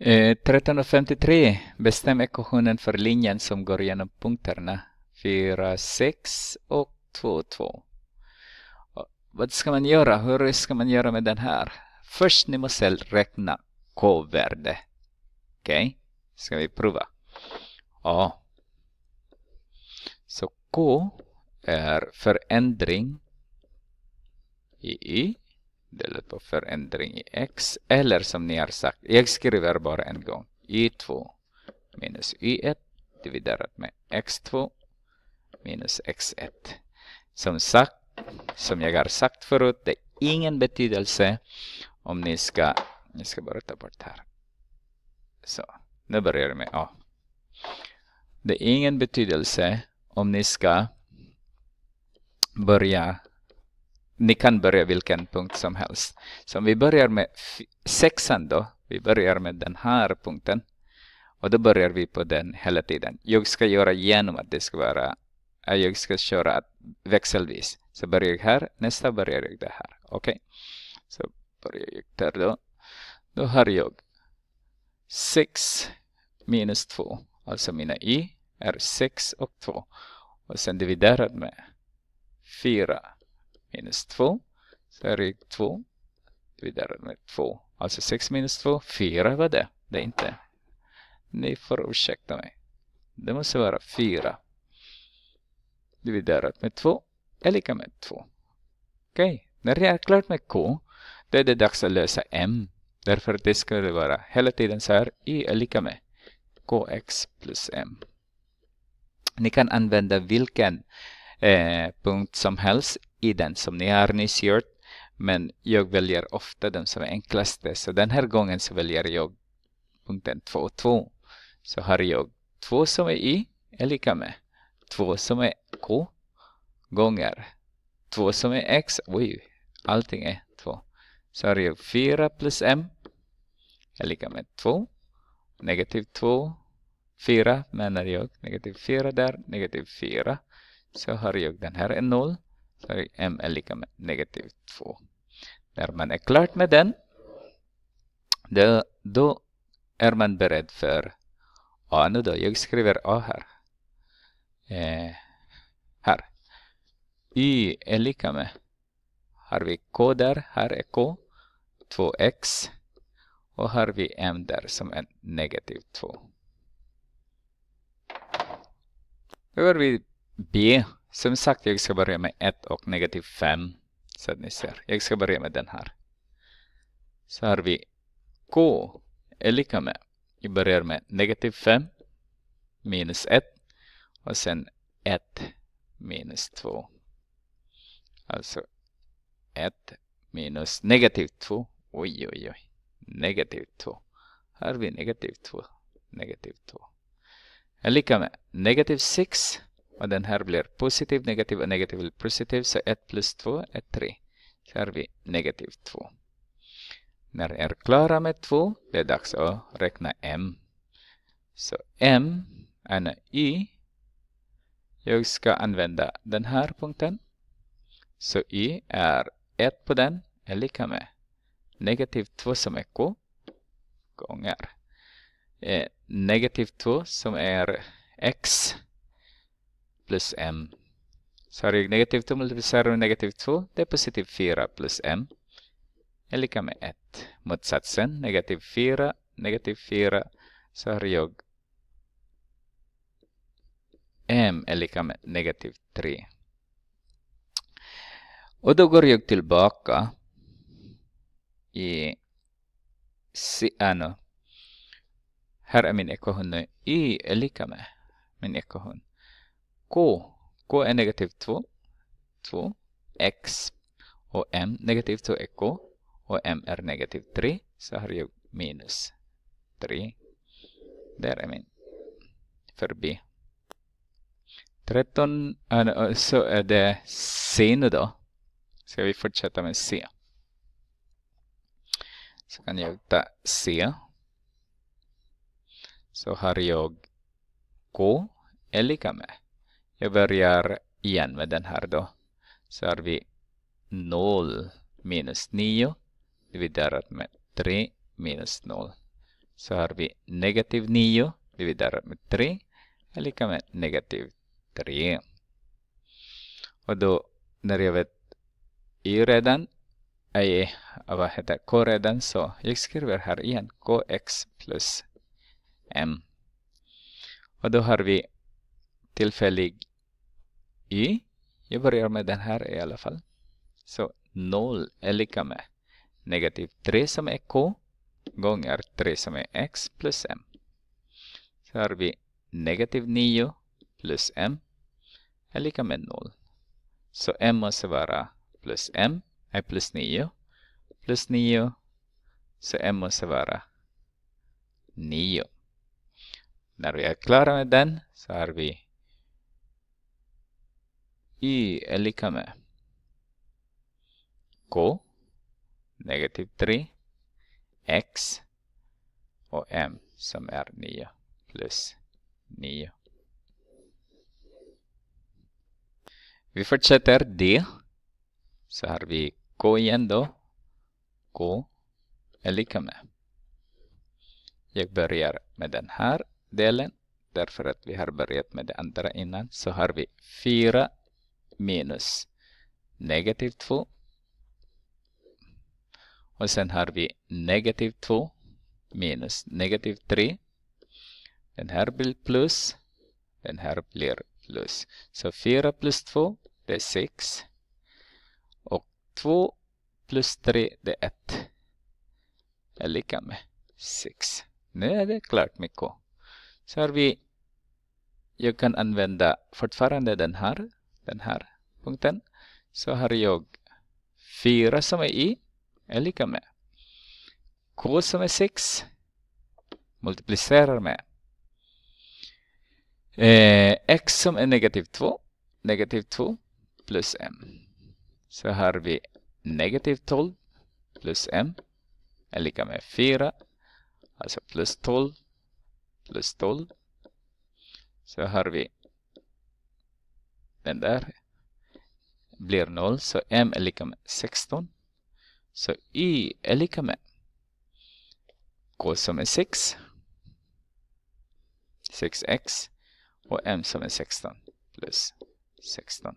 13.53 eh, Bestäm ekvationen för linjen som går igenom punkterna 4, 6 och 2, 2. Vad ska man göra? Hur ska man göra med den här? Först ni måste räkna k-värde. Okej, okay. ska vi prova. Ja. Så k är förändring i y delat på förändring i x. Eller som ni har sagt, jag skriver bara en gång. y2 minus y1 dividerat med x2 minus x1. Som sagt, som jag har sagt förut, det är ingen betydelse om ni ska, jag ska bara ta bort här. Så, nu börjar vi med A. Det är ingen betydelse om ni ska börja ni kan börja vilken punkt som helst. Så om vi börjar med sexan då, vi börjar med den här punkten och då börjar vi på den hela tiden. Jag ska göra genom att det ska vara, jag ska köra växelvis. Så börjar jag här, nästa börjar jag där här. Okej, okay. så börjar jag där då. Då har jag 6 minus 2, alltså mina i är 6 och 2 och sen dividerat med 4 minus 2. Så är det 2. Vidare med 2. Alltså 6 minus 2, 4 var det. Det är inte. Ni får ursäkta mig. Det måste vara 4. Dividerat med 2 är lika med 2. Okej, okay. när jag är klar med K, då är det dags att lösa M. Därför det skulle vara hela tiden så här, i är lika med KX plus M. Ni kan använda vilken eh, punkt som helst i den som ni har nyss gjort. Men jag väljer ofta den som är enklaste. Så den här gången så väljer jag punkten 2 och 2. Så har jag 2 som är i är lika med 2 som är k gånger 2 som är x. Oj, allting är 2. Så har jag 4 plus m är lika med 2. Negativ 2, 4 menar jag. Negativ 4 där, negativ 4. Så har jag den här är noll. Så har jag m är lika med negativ 2. När man är klart med den, då, då är man beredd för A nu då. Jag skriver A här. Eh, här. Y är lika med. Har vi K där, här är K. 2x. Och har vi M där som är negativ 2. Då är vi B. Som sagt, jag ska börja med 1 och negativ 5. Så att ni ser. Jag ska börja med den här. Så har vi K är lika med. Vi börjar med negativ 5 minus 1 och sen 1 minus 2. Alltså 1 minus negativ 2. Oj, oj, oj. Negativ 2. Här har vi negativ 2. Negativ 2. Är lika med negativ 6 och den här blir positiv, negativ och negativ blir positiv. Så 1 plus 2 är 3. Så har vi negativ 2. När är klara med 2, det är dags att räkna m. Så m är y. Jag ska använda den här punkten. Så y är 1 på den är lika med negativ 2 som är k gånger eh, negativ 2 som är x plus m. Sorry, negativ 2 multiplicerar med negativ 2, det är positiv 4 plus m är lika med 1. Motsatsen, negativ 4, negativ 4, så har jag m är lika med negativ 3. Och då går jag tillbaka i si, ano. Äh, Här är min ekvation nu. Y är lika med min ekvation k, k är negativt 2, 2, x och m negativt 2 är k och m är negativt 3 så har jag minus 3. Där är min förbi. 13, äh, äh, så är det C nu då. Ska vi fortsätta med C. Så kan jag ta C. Så har jag K är lika med jag börjar igen med den här då. Så har vi 0 minus 9 dividerat med 3 minus 0. Så har vi negativ 9 dividerat med 3 är lika med negativ 3. Och då när jag vet y redan, nej, vad heter k redan, så jag skriver här igen kx plus m. Och då har vi tillfällig y. Jag börjar med den här i alla fall. Så 0 är lika med negativ 3 som är k gånger 3 som är x plus m. Så har vi negativ 9 plus m är lika med 0. Så m måste vara plus m är plus 9 plus 9 så m måste vara 9. När vi är klara med den så har vi y e är lika med k, negativ 3, x och m som är 9 plus 9. Vi fortsätter D. Så har vi K igen då. K är lika med. Jag börjar med den här delen. Därför att vi har börjat med det andra innan. Så har vi 4 minus negativ 2. Och sen har vi negativ 2 minus negativ 3. Den här blir plus. Den här blir plus. Så 4 plus 2 det är 6. Och 2 plus 3 det är 1. Är lika med 6. Nu är det klart Mikko. Så har vi, jag kan använda fortfarande den här den här punkten så har jag 4 som är i är lika med k som är 6 multiplicerar med eh, x som är negativ 2 negativ 2 plus m så har vi negativ 12 plus m är lika med 4 alltså plus 12 plus 12 så har vi den där blir 0 så m är lika med 16. Så y är lika med k som är 6, 6x och m som är 16 plus 16.